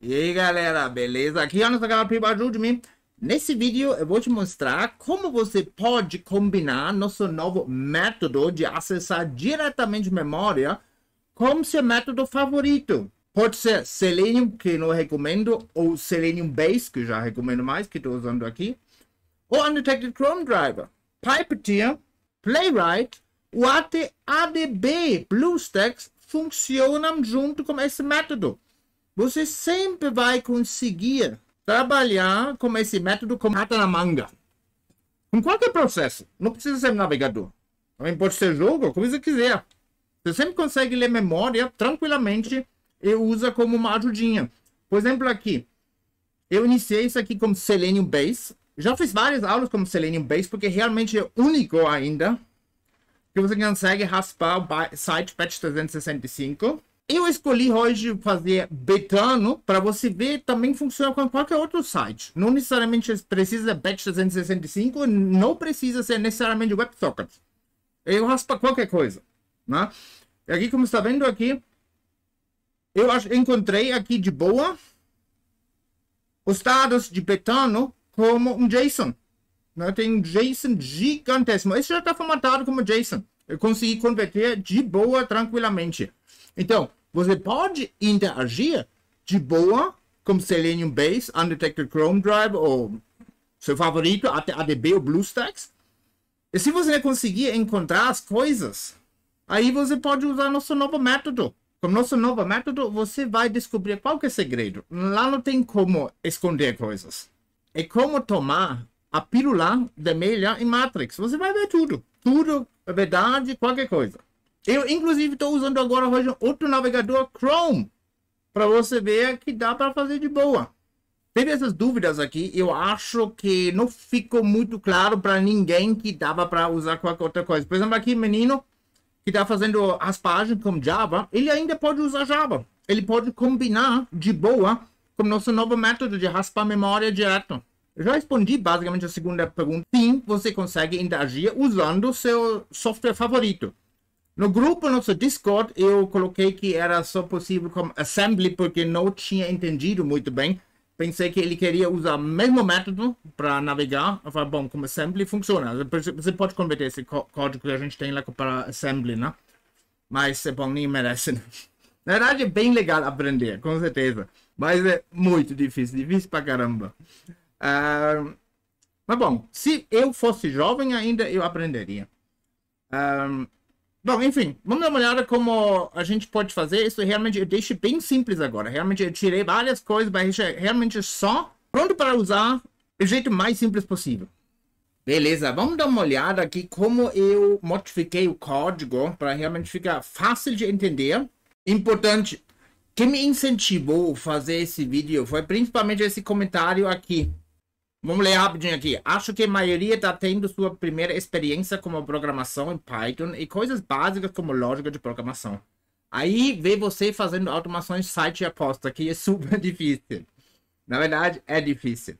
E aí galera, beleza? Aqui é o nosso canal Privado de mim. Nesse vídeo eu vou te mostrar como você pode combinar nosso novo método de acessar diretamente memória com seu método favorito. Pode ser Selenium, que não recomendo, ou Selenium Base, que já recomendo mais, que estou usando aqui, ou Undetected Chrome Driver, PipeTier, Playwright, ou até ADB BlueStacks funcionam junto com esse método você sempre vai conseguir trabalhar com esse método como rata na manga. Com qualquer processo. Não precisa ser navegador. Também pode ser jogo, como você quiser. Você sempre consegue ler memória tranquilamente e usa como uma ajudinha. Por exemplo, aqui. Eu iniciei isso aqui como Selenium Base. Já fiz várias aulas como Selenium Base, porque realmente é único ainda. Que você consegue raspar o site Patch 365 eu escolhi hoje fazer Betano para você ver também funciona com qualquer outro site. Não necessariamente precisa de Batch 365, não precisa ser necessariamente WebSocket. Eu raspa qualquer coisa, né? E aqui como está vendo aqui, eu acho, encontrei aqui de boa os dados de Betano como um JSON. Né? Tem um JSON gigantesco. Esse já está formatado como JSON. Eu consegui converter de boa, tranquilamente. Então, você pode interagir de boa com Selenium Base, Undetected Chrome Drive ou seu favorito, até ADB ou BlueStacks. E se você conseguir encontrar as coisas, aí você pode usar nosso novo método. Com nosso novo método, você vai descobrir qualquer é segredo. Lá não tem como esconder coisas. É como tomar a pílula vermelha em Matrix. Você vai ver tudo. Tudo é verdade, qualquer coisa. Eu, inclusive, estou usando agora hoje outro navegador Chrome para você ver que dá para fazer de boa. Teve essas dúvidas aqui, eu acho que não ficou muito claro para ninguém que dava para usar qualquer outra coisa. Por exemplo, aqui menino que está fazendo raspagem com Java, ele ainda pode usar Java. Ele pode combinar de boa com nosso novo método de raspar memória direto. Eu já respondi basicamente a segunda pergunta. Sim, você consegue interagir usando seu software favorito. No grupo nosso Discord, eu coloquei que era só possível como assembly, porque não tinha entendido muito bem. Pensei que ele queria usar o mesmo método para navegar. Eu falei, bom, como assembly funciona. Você pode converter esse código que a gente tem lá para assembly, né? Mas, é bom, nem merece, né? Na verdade, é bem legal aprender, com certeza. Mas é muito difícil, difícil pra caramba. Uh, mas bom, se eu fosse jovem ainda, eu aprenderia. Uh, Bom, enfim, vamos dar uma olhada como a gente pode fazer. Isso realmente eu deixei bem simples agora. Realmente eu tirei várias coisas, mas é realmente só pronto para usar do jeito mais simples possível. Beleza, vamos dar uma olhada aqui como eu modifiquei o código para realmente ficar fácil de entender. Importante, que me incentivou a fazer esse vídeo foi principalmente esse comentário aqui. Vamos ler rapidinho aqui. Acho que a maioria está tendo sua primeira experiência como programação em Python e coisas básicas como lógica de programação. Aí vê você fazendo automações site e aposta, que é super difícil. Na verdade, é difícil.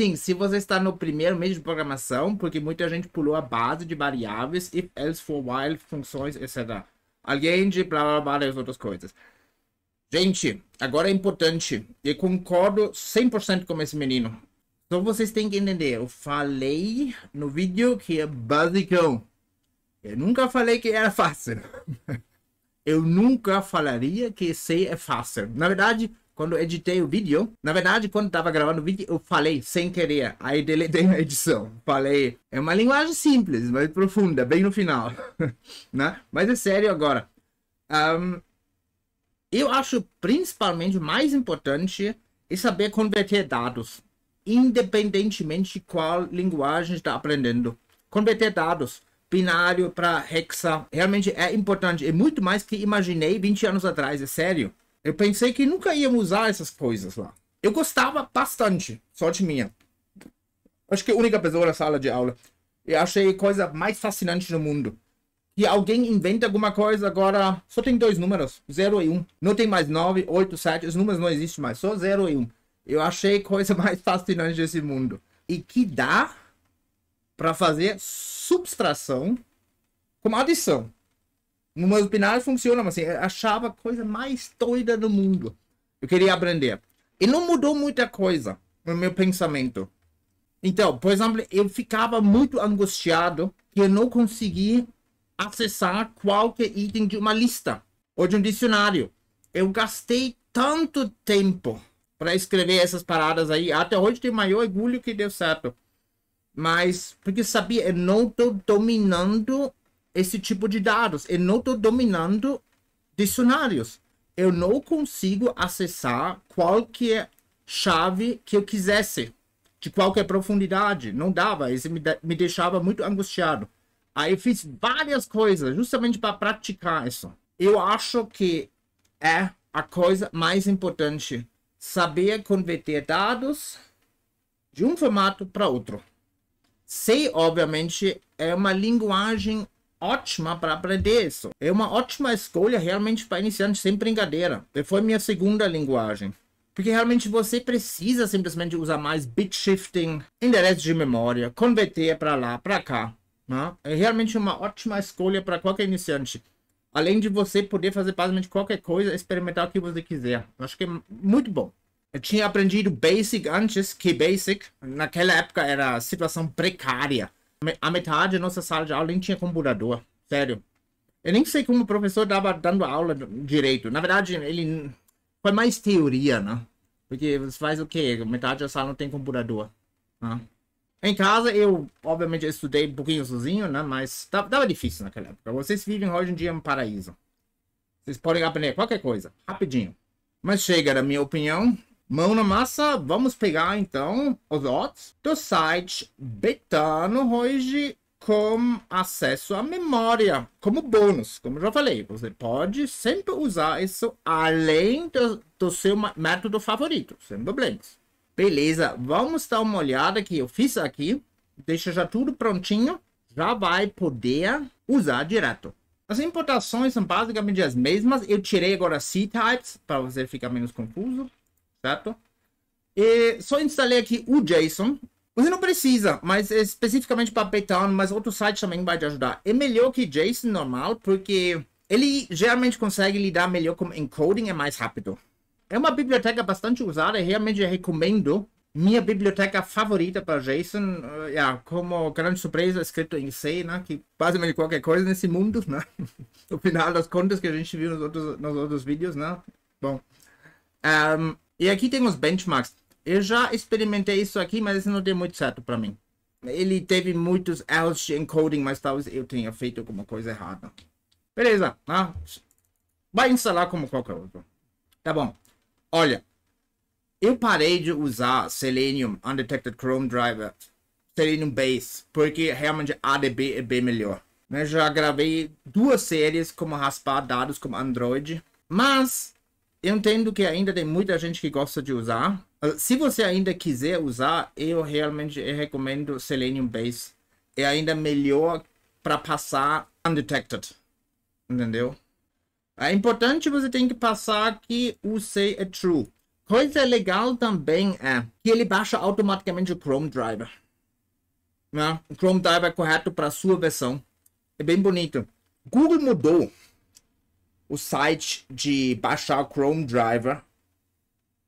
Sim, se você está no primeiro mês de programação, porque muita gente pulou a base de variáveis, if, else, for, while, funções, etc. Alguém de blá blá blá e as outras coisas. Gente, agora é importante. Eu concordo 100% com esse menino. Só vocês têm que entender, eu falei no vídeo que é basicão. Eu nunca falei que era fácil. eu nunca falaria que sei é fácil. Na verdade, quando eu editei o vídeo, na verdade, quando tava gravando o vídeo, eu falei sem querer, aí deletei na edição. Falei, é uma linguagem simples, mas profunda, bem no final, né? Mas é sério agora. Um, eu acho principalmente mais importante é saber converter dados independentemente de qual linguagem está aprendendo. Converter dados binário para hexa realmente é importante, é muito mais que imaginei 20 anos atrás, é sério. Eu pensei que nunca íamos usar essas coisas lá. Eu gostava bastante, sorte minha. Acho que a única pessoa na sala de aula. Eu achei a coisa mais fascinante no mundo. E alguém inventa alguma coisa, agora só tem dois números, 0 e 1. Um. Não tem mais 9, 8, 7, os números não existem mais, só 0 e 1. Um. Eu achei coisa mais fascinante desse mundo. E que dá para fazer subtração como adição. No meu binário funciona, mas assim, eu achava a coisa mais doida do mundo. Eu queria aprender. E não mudou muita coisa no meu pensamento. Então, por exemplo, eu ficava muito angustiado que eu não conseguia acessar qualquer item de uma lista ou de um dicionário. Eu gastei tanto tempo para escrever essas paradas aí. Até hoje tem maior orgulho que deu certo. Mas, porque sabia, eu não tô dominando esse tipo de dados. Eu não tô dominando dicionários. Eu não consigo acessar qualquer é chave que eu quisesse. De qualquer é profundidade. Não dava. Isso me, me deixava muito angustiado. Aí eu fiz várias coisas justamente para praticar isso. Eu acho que é a coisa mais importante saber converter dados de um formato para outro. C, obviamente, é uma linguagem ótima para aprender isso. É uma ótima escolha realmente para iniciantes, sem brincadeira. Foi minha segunda linguagem. Porque realmente você precisa simplesmente usar mais bit shifting, endereço de memória, converter para lá, para cá. Né? É realmente uma ótima escolha para qualquer iniciante. Além de você poder fazer basicamente qualquer coisa, experimentar o que você quiser. Eu acho que é muito bom. Eu tinha aprendido Basic antes, que Basic, naquela época era situação precária. A metade da nossa sala de aula nem tinha computador. Sério. Eu nem sei como o professor estava dando aula direito. Na verdade, ele foi mais teoria, né? Porque você faz o quê? Metade da sala não tem computador. Né? Em casa, eu, obviamente, estudei um pouquinho sozinho, né? Mas tá, tava, difícil naquela época. Vocês vivem hoje em dia um paraíso. Vocês podem aprender qualquer coisa, rapidinho. Mas chega da minha opinião. Mão na massa, vamos pegar então os odds do site Betano hoje com acesso à memória, como bônus, como já falei. Você pode sempre usar isso além do, do seu método favorito, sem problemas. Beleza, vamos dar uma olhada que eu fiz aqui. Deixa já tudo prontinho. Já vai poder usar direto. As importações são basicamente as mesmas. Eu tirei agora C-Types para você ficar menos confuso, certo? E só instalei aqui o JSON. Você não precisa, mas especificamente para Python, mas outro site também vai te ajudar. É melhor que JSON normal, porque ele geralmente consegue lidar melhor com encoding, é mais rápido. É uma biblioteca bastante usada, realmente recomendo. Minha biblioteca favorita para JSON, uh, eh, yeah, como grande surpresa, escrito em C, né? que basicamente qualquer coisa nesse mundo, né? no final das contas que a gente viu nos outros, nos outros vídeos. Né? Bom, um, ehm, e aqui tem os benchmarks. Eu já experimentei isso aqui, mas isso não deu muito certo para mim. Ele teve muitos erros de encoding, mas talvez eu tenha feito alguma coisa errada. Beleza, né? vai instalar como qualquer outro. Tá bom. Olha, eu parei de usar Selenium Undetected Chrome Driver, Selenium Base, porque realmente ADB é bem melhor. Eu né? já gravei duas séries como raspar dados como Android, mas eu entendo que ainda tem muita gente que gosta de usar. Ah, se você ainda quiser usar, eu realmente recomendo Selenium Base. É ainda melhor para passar undetected, entendeu? É importante você tem que passar que o say é true. Coisa legal também é que ele baixa automaticamente o Chrome Driver. Né? O Chrome Driver é correto para sua versão. É bem bonito. Google mudou o site de baixar o Chrome Driver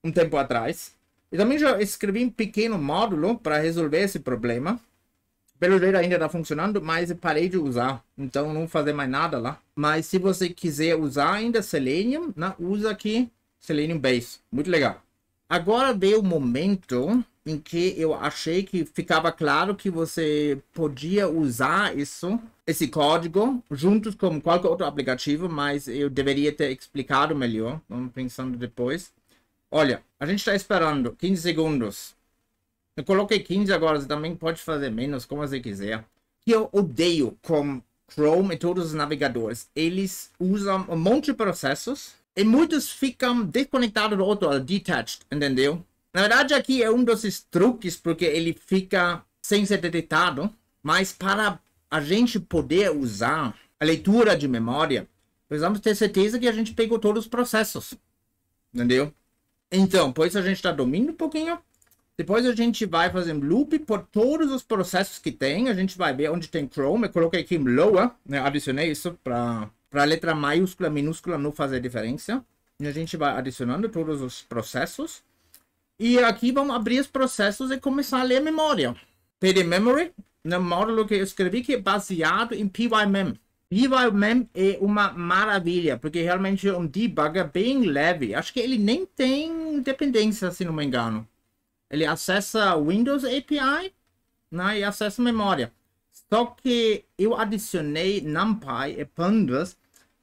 um tempo atrás. Eu também já escrevi um pequeno módulo para resolver esse problema. Pelo jeito ainda tá funcionando, mas parei de usar. Então não fazer mais nada lá. Mas se você quiser usar ainda Selenium, né, usa aqui Selenium Base. Muito legal. Agora veio o momento em que eu achei que ficava claro que você podia usar isso, esse código, juntos com qualquer outro aplicativo, mas eu deveria ter explicado melhor, vamos pensando depois. Olha, a gente está esperando 15 segundos. Eu coloquei 15 agora, você também pode fazer menos, como você quiser. Que eu odeio com Chrome e todos os navegadores. Eles usam um monte de processos e muitos ficam desconectados do outro, detached, entendeu? Na verdade, aqui é um desses truques, porque ele fica sem ser detectado, mas para a gente poder usar a leitura de memória, precisamos ter certeza que a gente pegou todos os processos, entendeu? Então, por isso a gente está dormindo um pouquinho, depois a gente vai fazendo loop por todos os processos que tem. A gente vai ver onde tem Chrome. Eu coloquei aqui lower, né? adicionei isso para a letra maiúscula, minúscula não fazer diferença. E a gente vai adicionando todos os processos. E aqui vamos abrir os processos e começar a ler memória. PD Memory, no né? módulo que eu escrevi, que é baseado em PyMem. PyMem é uma maravilha, porque realmente é um debugger bem leve. Acho que ele nem tem dependência, se não me engano. Ele acessa Windows API né, e acessa memória. Só que eu adicionei NumPy e é Pandas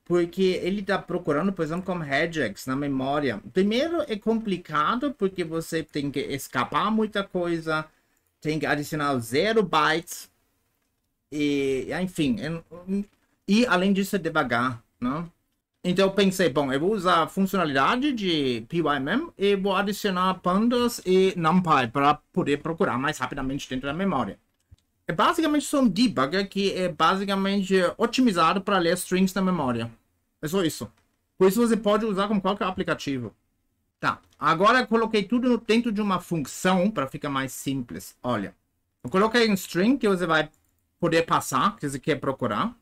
porque ele está procurando, por exemplo, como regex na memória. Primeiro é complicado porque você tem que escapar muita coisa, tem que adicionar zero bytes e, enfim, e, e além disso é devagar, não? Né? Então eu pensei, bom, eu vou usar a funcionalidade de PyMem e vou adicionar pandas e NumPy para poder procurar mais rapidamente dentro da memória. É basicamente só um debugger que é basicamente otimizado para ler strings na memória. É só isso. Por isso você pode usar com qualquer aplicativo. Tá, agora eu coloquei tudo dentro de uma função para ficar mais simples. Olha, eu coloquei um string que você vai poder passar, que você quer procurar.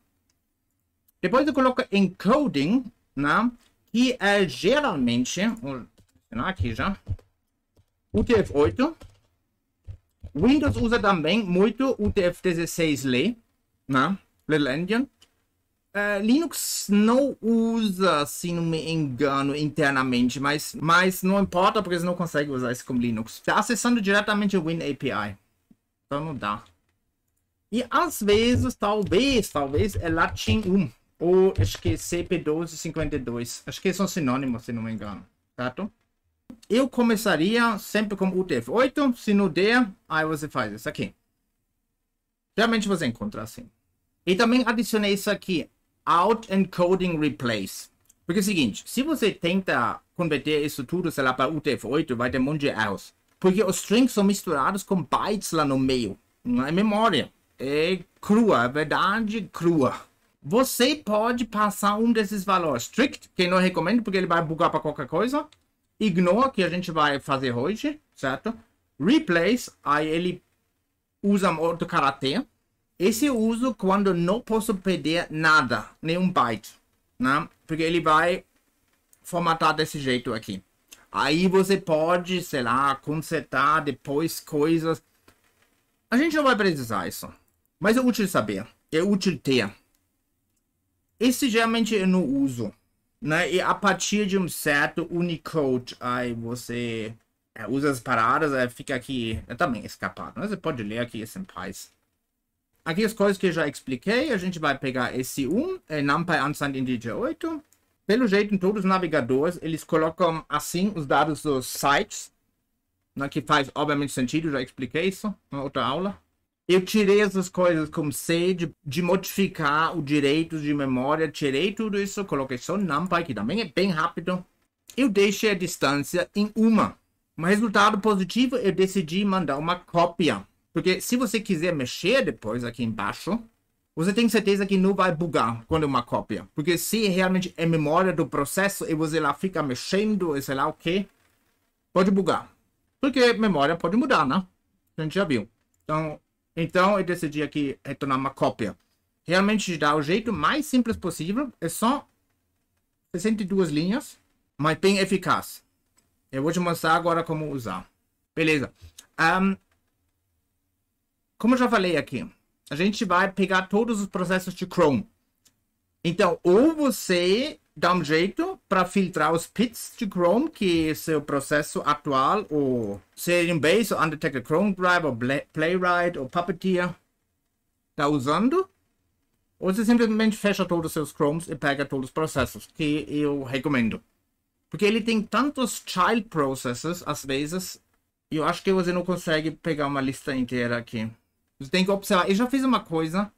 Depois eu coloco encoding, né? que é geralmente, né, aqui já, UTF-8. Windows usa também muito utf 16 le, né? Little Indian, Uh, é, Linux não usa, se não me engano, internamente, mas, mas não importa porque você não consegue usar isso como Linux. Está acessando diretamente o WinAPI. Então não dá. E às vezes, talvez, talvez, é Latin 1 ou acho que CP1252. Acho que são sinônimos, se não me engano, certo? Eu começaria sempre com UTF-8, se não der, aí você faz isso aqui. Realmente você encontra assim. E também adicionei isso aqui, Out Encoding Replace. Porque é o seguinte, se você tenta converter isso tudo, sei lá, para UTF-8, vai ter um monte de erros. Porque os strings são misturados com bytes lá no meio, na é memória. É crua, é verdade crua. Você pode passar um desses valores. Strict, que não recomendo, porque ele vai bugar para qualquer coisa. Ignore, que a gente vai fazer hoje, certo? Replace, aí ele usa outro caráter. Esse eu uso quando não posso perder nada, nenhum byte, né? Porque ele vai formatar desse jeito aqui. Aí você pode, sei lá, consertar depois coisas. A gente não vai precisar isso. Mas é útil saber, é útil ter esse geralmente eu não uso. Né? E a partir de um certo Unicode, aí você é, usa as paradas, aí fica aqui também escapado. Né? Você pode ler aqui sem paz. Aqui as coisas que eu já expliquei, a gente vai pegar esse 1, é, NumPy Unsigned Integer 8. Pelo jeito, em todos os navegadores, eles colocam assim os dados dos sites, né? que faz obviamente sentido, já expliquei isso na outra aula eu tirei essas coisas como sede de modificar o direito de memória, tirei tudo isso, coloquei só NumPy, que também é bem rápido. Eu deixei a distância em uma. Um resultado positivo, eu decidi mandar uma cópia. Porque se você quiser mexer depois aqui embaixo, você tem certeza que não vai bugar quando é uma cópia. Porque se realmente é memória do processo e você lá fica mexendo e sei lá o que, pode bugar. Porque memória pode mudar, né? A gente já viu. Então, então eu decidi aqui retornar uma cópia. Realmente dá o jeito mais simples possível. É só 62 linhas, mas bem eficaz. Eu vou te mostrar agora como usar. Beleza. Um, como eu já falei aqui, a gente vai pegar todos os processos de Chrome. Então, ou você dá um jeito para filtrar os pits de Chrome que seu processo atual, o Serium Base, o Undetected Chrome Drive, ou Playwright, ou Puppeteer, está usando. Ou você simplesmente fecha todos os seus Chromes e pega todos os processos, que eu recomendo. Porque ele tem tantos child processes, às vezes, eu acho que você não consegue pegar uma lista inteira aqui. Você tem que observar. Eu já fiz uma coisa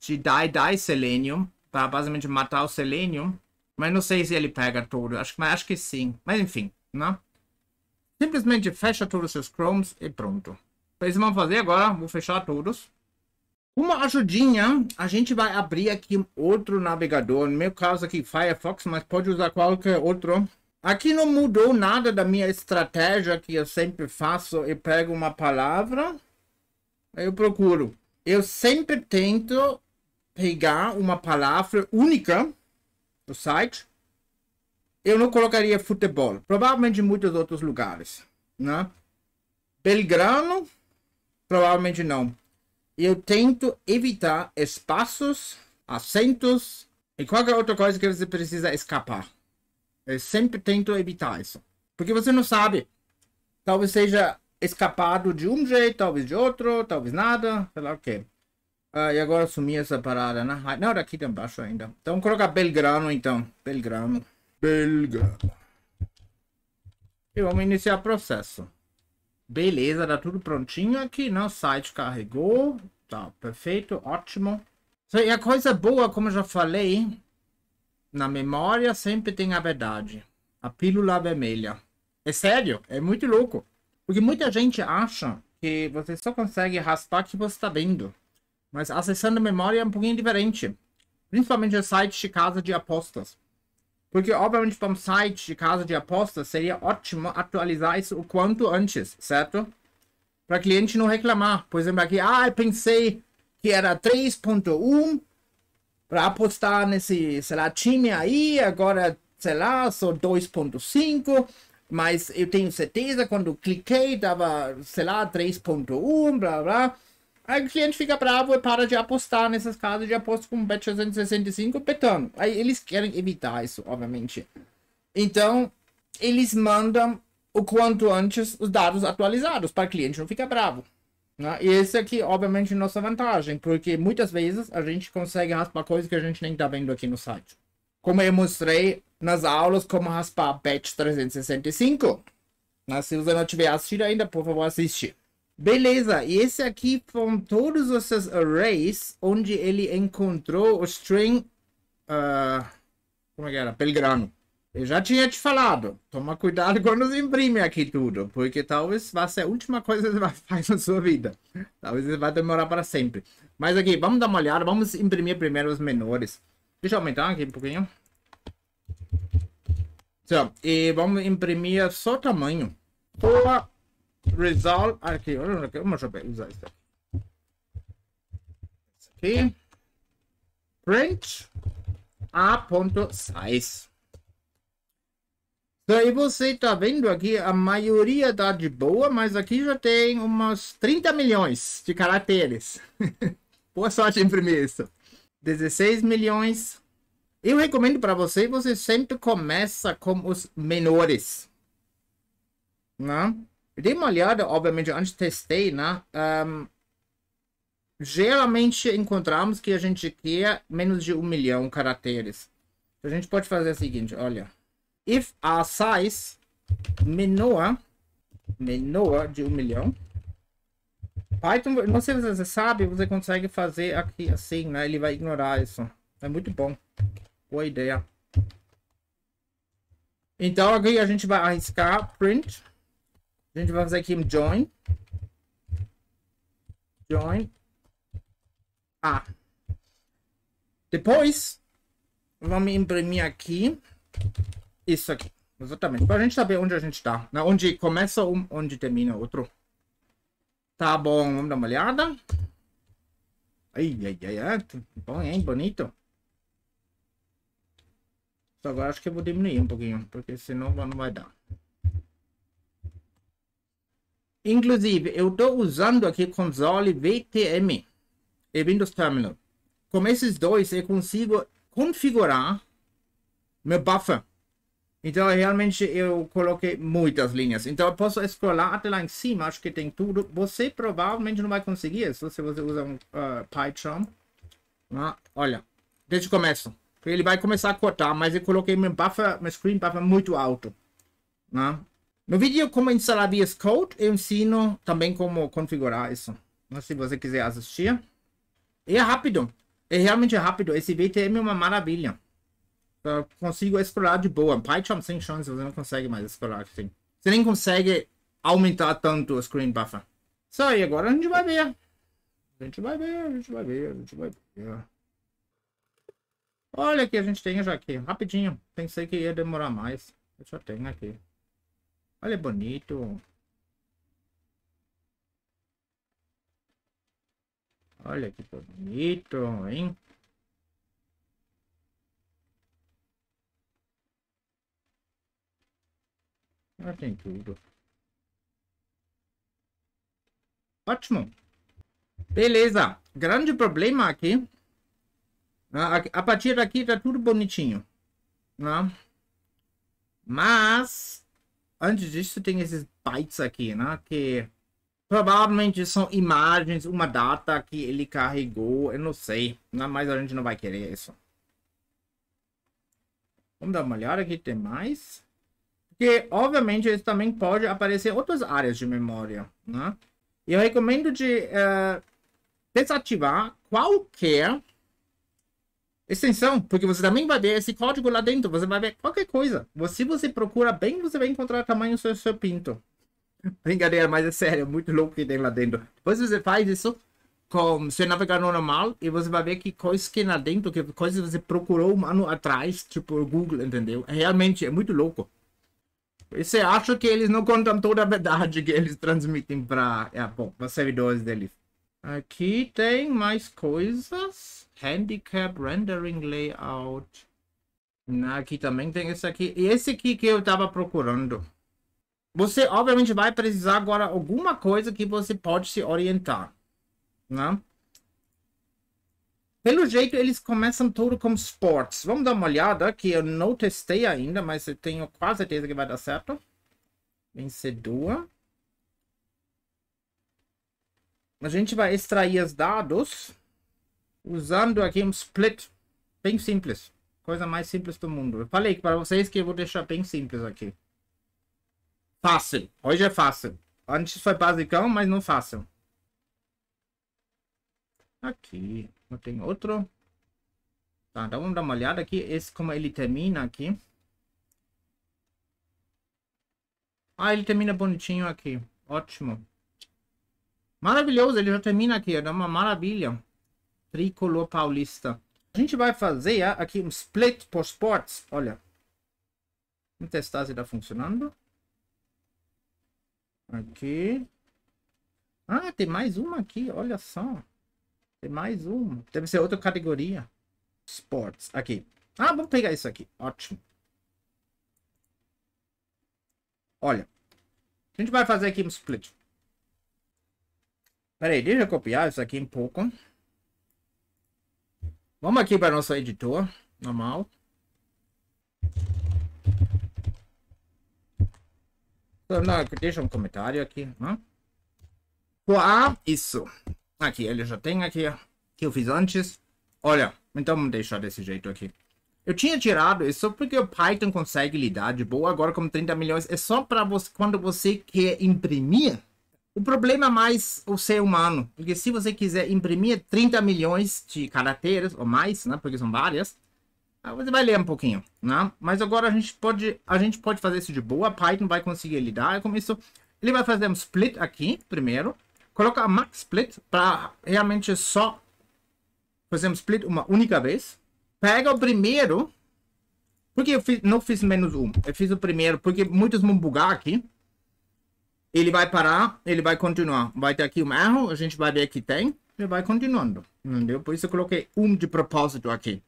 de die-die Selenium, para basicamente matar o Selenium mas não sei se ele pega tudo. Acho, mas acho que sim. Mas enfim, né? Simplesmente fecha todos os seus Chromes e pronto. Então eles vão fazer agora. Vou fechar todos. Uma ajudinha, a gente vai abrir aqui outro navegador. No meu caso aqui, Firefox, mas pode usar qualquer outro. Aqui não mudou nada da minha estratégia que eu sempre faço. Eu pego uma palavra, eu procuro. Eu sempre tento pegar uma palavra única o site. Eu não colocaria futebol, provavelmente em muitos outros lugares, né? Belgrano, provavelmente não. Eu tento evitar espaços, assentos e qualquer outra coisa que você precisa escapar. Eu sempre tento evitar isso, porque você não sabe. Talvez seja escapado de um jeito, talvez de outro, talvez nada, sei lá o quê. Ah, e agora sumi essa parada, né? Ah, não, daqui embaixo ainda. Então coloca Belgrano, então. Belgrano. Belgrano. E vamos iniciar o processo. Beleza, tá tudo prontinho aqui, né? O site carregou. Tá, perfeito, ótimo. E a é coisa boa, como eu já falei, na memória sempre tem a verdade. A pílula vermelha. É sério, é muito louco. Porque muita gente acha que você só consegue raspar o que você está vendo. Mas acessando a memória é um pouquinho diferente. Principalmente o site de casa de apostas. Porque, obviamente, para um site de casa de apostas, seria ótimo atualizar isso o quanto antes, certo? Para cliente não reclamar. Por exemplo, aqui, ah, eu pensei que era 3.1 para apostar nesse, sei lá, time aí, agora, sei lá, sou 2.5 mas eu tenho certeza quando cliquei dava, sei lá, 3.1, blá blá. Aí o cliente fica bravo e para de apostar nessas casas de apostas com Bet365 petando. Aí eles querem evitar isso, obviamente. Então, eles mandam o quanto antes os dados atualizados para o cliente não ficar bravo. Né? E esse aqui, obviamente, é nossa vantagem, porque muitas vezes a gente consegue raspar coisas que a gente nem está vendo aqui no site. Como eu mostrei nas aulas, como raspar Batch 365. Né? Se você não tiver assistido ainda, por favor, assiste. Beleza, e esse aqui são todos os seus arrays onde ele encontrou o string. Uh, como é que era? Pelgrano. Eu já tinha te falado, toma cuidado quando você imprime aqui tudo, porque talvez vá ser a última coisa que você vai fazer na sua vida. Talvez você vai demorar para sempre. Mas aqui, vamos dar uma olhada, vamos imprimir primeiro os menores. Deixa eu aumentar aqui um pouquinho. Assim, e vamos imprimir só o tamanho. Boa! resolve ah, aqui. Vamos usar isso aqui. Isso aqui. Print a.size. Daí e você tá vendo aqui, a maioria tá de boa, mas aqui já tem umas 30 milhões de caracteres. boa sorte em imprimir isso. 16 milhões. Eu recomendo para você, você sempre começa com os menores. Não? Né? dei uma olhada, obviamente, antes testei, né? Um, geralmente encontramos que a gente quer menos de um milhão de caracteres. A gente pode fazer o seguinte, olha. If a size menor, menor de um milhão, Python, não sei se você sabe, você consegue fazer aqui assim, né? Ele vai ignorar isso. É muito bom. Boa ideia. Então aqui a gente vai arriscar print a gente vai fazer aqui um join. Join. ah Depois, vamos imprimir aqui. Isso aqui. Exatamente. Para a gente saber onde a gente está. Né? Onde começa um, onde termina outro. Tá bom, vamos dar uma olhada. Ai, ai, ai, ai. Bom, hein? Bonito. Só então, agora acho que eu vou diminuir um pouquinho, porque senão não vai dar. Inclusive, eu estou usando aqui console VTM e Windows Terminal. Com esses dois, eu consigo configurar meu buffer. Então, realmente, eu coloquei muitas linhas. Então, eu posso scrollar até lá em cima, acho que tem tudo. Você provavelmente não vai conseguir isso se você usar um uh, ah, PyCharm. Ah, olha, desde o começo. Ele vai começar a cortar, mas eu coloquei meu buffer, meu screen buffer muito alto. Ah. No vídeo como instalar VS Code, eu ensino também como configurar isso. Mas se você quiser assistir. É rápido. É realmente rápido. Esse VTM é uma maravilha. Eu consigo explorar de boa. Python sem chance, você não consegue mais explorar assim. Você nem consegue aumentar tanto o screen buffer. Só aí, agora a gente vai ver. A gente vai ver, a gente vai ver, a gente vai ver. Olha que a gente tem já aqui. Rapidinho. Pensei que ia demorar mais. Eu já tenho aqui. Olha, é bonito. Olha que bonito, hein? Ela tem tudo. Ótimo. Beleza. Grande problema aqui. A partir daqui tá tudo bonitinho. Né? Mas antes disso tem esses bytes aqui, né? Que provavelmente são imagens, uma data que ele carregou, eu não sei, né? mas a gente não vai querer isso. Vamos dar uma olhada aqui, tem mais? Porque, obviamente, isso também pode aparecer outras áreas de memória, né? Eu recomendo de uh, desativar qualquer extensão, porque você também vai ver esse código lá dentro, você vai ver qualquer coisa. Se você procura bem, você vai encontrar tamanho do seu, seu pinto. Brincadeira, mas é sério, é muito louco que tem lá dentro. Depois você faz isso com seu navegador normal e você vai ver que coisas que lá dentro, que coisas você procurou um ano atrás, tipo o Google, entendeu? É realmente é muito louco. E você acha que eles não contam toda a verdade que eles transmitem para é, ah, bom, servidores deles? Aqui tem mais coisas. Handicap Rendering Layout. Na, aqui também tem esse aqui. E esse aqui que eu estava procurando. Você, obviamente, vai precisar agora alguma coisa que você pode se orientar. Né? Pelo jeito, eles começam tudo com sports. Vamos dar uma olhada, que eu não testei ainda, mas eu tenho quase certeza que vai dar certo. Vencedor. A gente vai extrair os dados usando aqui um split bem simples. Coisa mais simples do mundo. Eu falei para vocês que eu vou deixar bem simples aqui. Fácil. Hoje é fácil. Antes foi basicão, mas não fácil. Aqui. Eu tenho outro. Tá, então vamos dar uma olhada aqui. Esse como ele termina aqui. Ah, ele termina bonitinho aqui. Ótimo. Maravilhoso, ele já termina aqui. É uma maravilha tricolor paulista. A gente vai fazer ah, aqui um split por esportes. Olha. Vamos testar se está funcionando. Aqui. Ah, tem mais uma aqui. Olha só. Tem mais uma. Deve ser outra categoria. Sports. Aqui. Ah, vamos pegar isso aqui. Ótimo. Olha. A gente vai fazer aqui um split. Peraí, deixa eu copiar isso aqui um pouco. Vamos aqui para nosso editor normal. Não, deixa um comentário aqui. Né? Ah, isso. Aqui, ele já tem aqui. Que eu fiz antes. Olha, então vamos deixar desse jeito aqui. Eu tinha tirado isso porque o Python consegue lidar de boa agora com 30 milhões. É só para você quando você quer imprimir o problema é mais o ser humano, porque se você quiser imprimir 30 milhões de caracteres ou mais, né, porque são várias, ah, você vai ler um pouquinho, né? Mas agora a gente pode, a gente pode fazer isso de boa, Python vai conseguir lidar com isso. Ele vai fazer um split aqui primeiro, coloca max split para realmente só fazer um split uma única vez. Pega o primeiro, porque eu fiz, não fiz menos um, eu fiz o primeiro porque muitos vão bugar aqui ele vai parar, ele vai continuar. Vai ter aqui um erro, a gente vai ver que tem, e vai continuando. Entendeu? Por isso eu coloquei um de propósito aqui.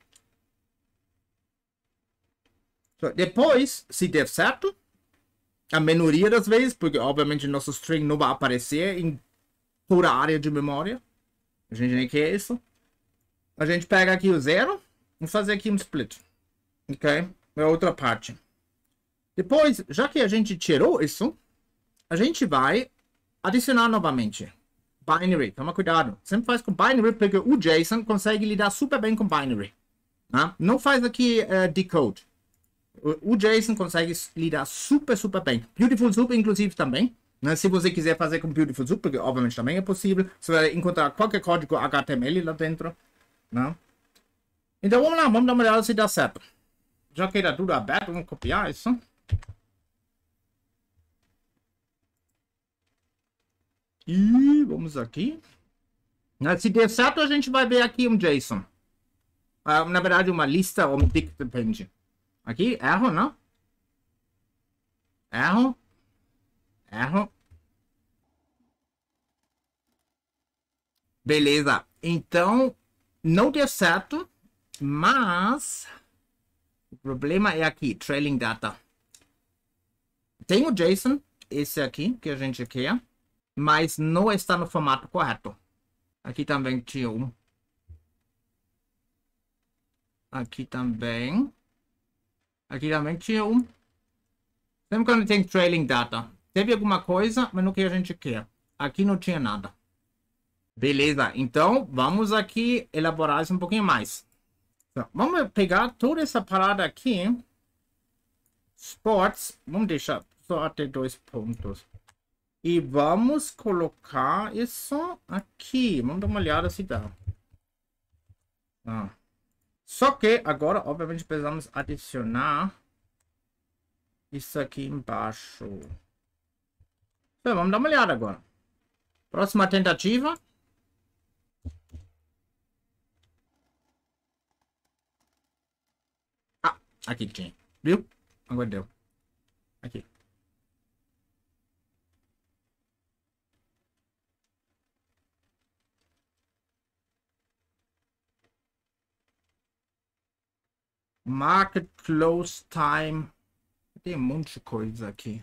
Depois, se der certo, a minoria das vezes, porque obviamente nosso string não vai aparecer em toda área de memória. A gente nem quer isso. A gente pega aqui o zero e fazer aqui um split. Ok? É outra parte. Depois, já que a gente tirou isso, a gente vai adicionar novamente binary. Toma cuidado. Sempre faz com binary, porque o JSON consegue lidar super bem com binary. Né? Não faz aqui uh, decode. O, o JSON consegue lidar super, super bem. Beautiful Soup, inclusive, também. Né? Se você quiser fazer com Beautiful Soup, porque obviamente também é possível, você vai encontrar qualquer código HTML lá dentro. Né? Então vamos lá, vamos dar uma olhada se dá certo. Já que era tudo aberto, vamos copiar isso. E vamos aqui. Ah, se der certo, a gente vai ver aqui um JSON. Ah, na verdade, uma lista ou um dict depende. Aqui, erro, não? Erro. Erro. Beleza. Então, não deu certo, mas o problema é aqui, trailing data. Tem o JSON, esse aqui, que a gente quer mas não está no formato correto. Aqui também tinha um. Aqui também. Aqui também tinha um. Sempre quando tem trailing data. Teve alguma coisa, mas no que a gente quer. Aqui não tinha nada. Beleza, então vamos aqui elaborar isso um pouquinho mais. Então, vamos pegar toda essa parada aqui. Sports. Vamos deixar só até dois pontos. E vamos colocar isso aqui. Vamos dar uma olhada se dá. Ah. Só que agora, obviamente, precisamos adicionar isso aqui embaixo. Então, vamos dar uma olhada agora. Próxima tentativa. Ah, aqui tinha. Viu? Agora deu. Aqui. Market Close Time. Tem um monte de coisa aqui.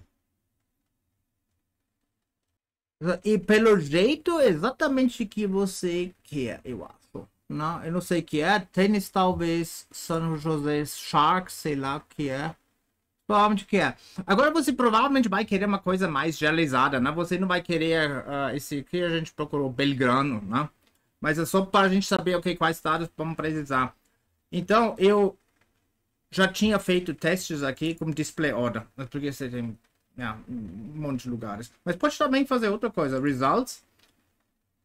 E pelo jeito, exatamente que você quer, eu acho. Não, eu não sei o que é. Tênis, talvez. São José Sharks, sei lá o que é. Provavelmente que é. Agora você provavelmente vai querer uma coisa mais realizada, né? Você não vai querer uh, esse que a gente procurou, Belgrano, né? Mas é só para a gente saber o okay, que quais estados vamos precisar. Então, eu já tinha feito testes aqui com display order, né, porque você tem né, um monte de lugares. Mas pode também fazer outra coisa, results.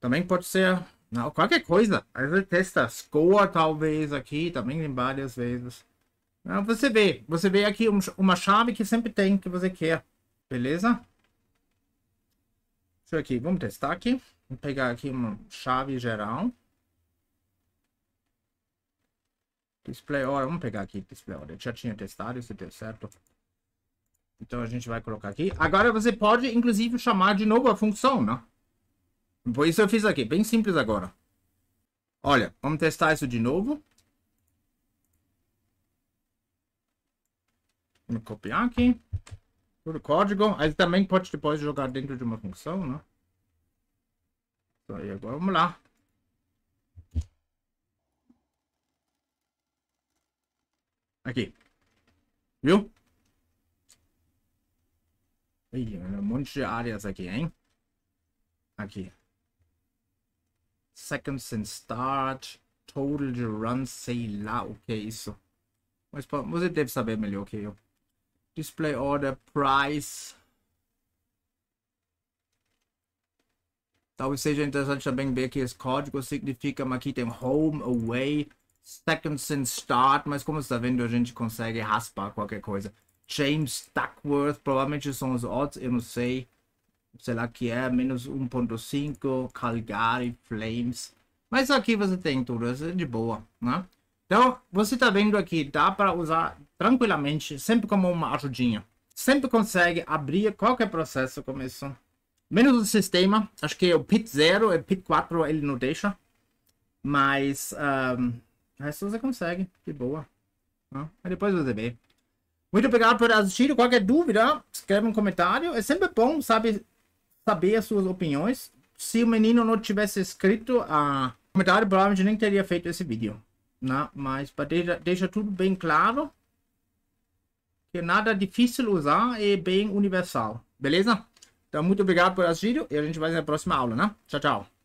Também pode ser não, né, qualquer coisa. Aí você testa score talvez aqui, também em várias vezes. Não, ah, você vê, você vê aqui um, uma chave que sempre tem que você quer, beleza? Deixa eu aqui, vamos testar aqui. pegar aqui uma chave geral. Display order, vamos pegar aqui display order. Eu já tinha testado, isso deu certo. Então a gente vai colocar aqui. Agora você pode, inclusive, chamar de novo a função, né? Por isso eu fiz aqui, bem simples agora. Olha, vamos testar isso de novo. Vamos copiar aqui. Todo o código. Aí também pode depois jogar dentro de uma função, né? Então, aí agora vamos lá. Aqui. Viu? Ih, um monte de áreas aqui, hein? Aqui. Seconds since start. Total de run, sei lá o que é isso. Mas você deve saber melhor que eu. Display order, price. Talvez seja interessante também ver que esse código significa, mas aqui tem home, away, Second Since Start, mas como você está vendo, a gente consegue raspar qualquer coisa. James Duckworth, provavelmente são os odds, eu não sei. Sei lá que é, menos 1.5, Calgary, Flames. Mas aqui você tem tudo, é de boa, né? Então, você está vendo aqui, dá para usar tranquilamente, sempre como uma ajudinha. Sempre consegue abrir qualquer processo como isso. Menos o sistema, acho que é o PIT 0 e é PIT 4 ele não deixa. Mas... Um, o é, resto você consegue, de boa. Né? Aí depois você vê. Muito obrigado por assistir. Qualquer dúvida, escreve um comentário. É sempre bom sabe, saber as suas opiniões. Se o menino não tivesse escrito a ah, comentário, provavelmente nem teria feito esse vídeo. Né? Mas deixa, deixa tudo bem claro. Que nada difícil usar e bem universal. Beleza? Então, muito obrigado por assistir e a gente vai na próxima aula, né? Tchau, tchau.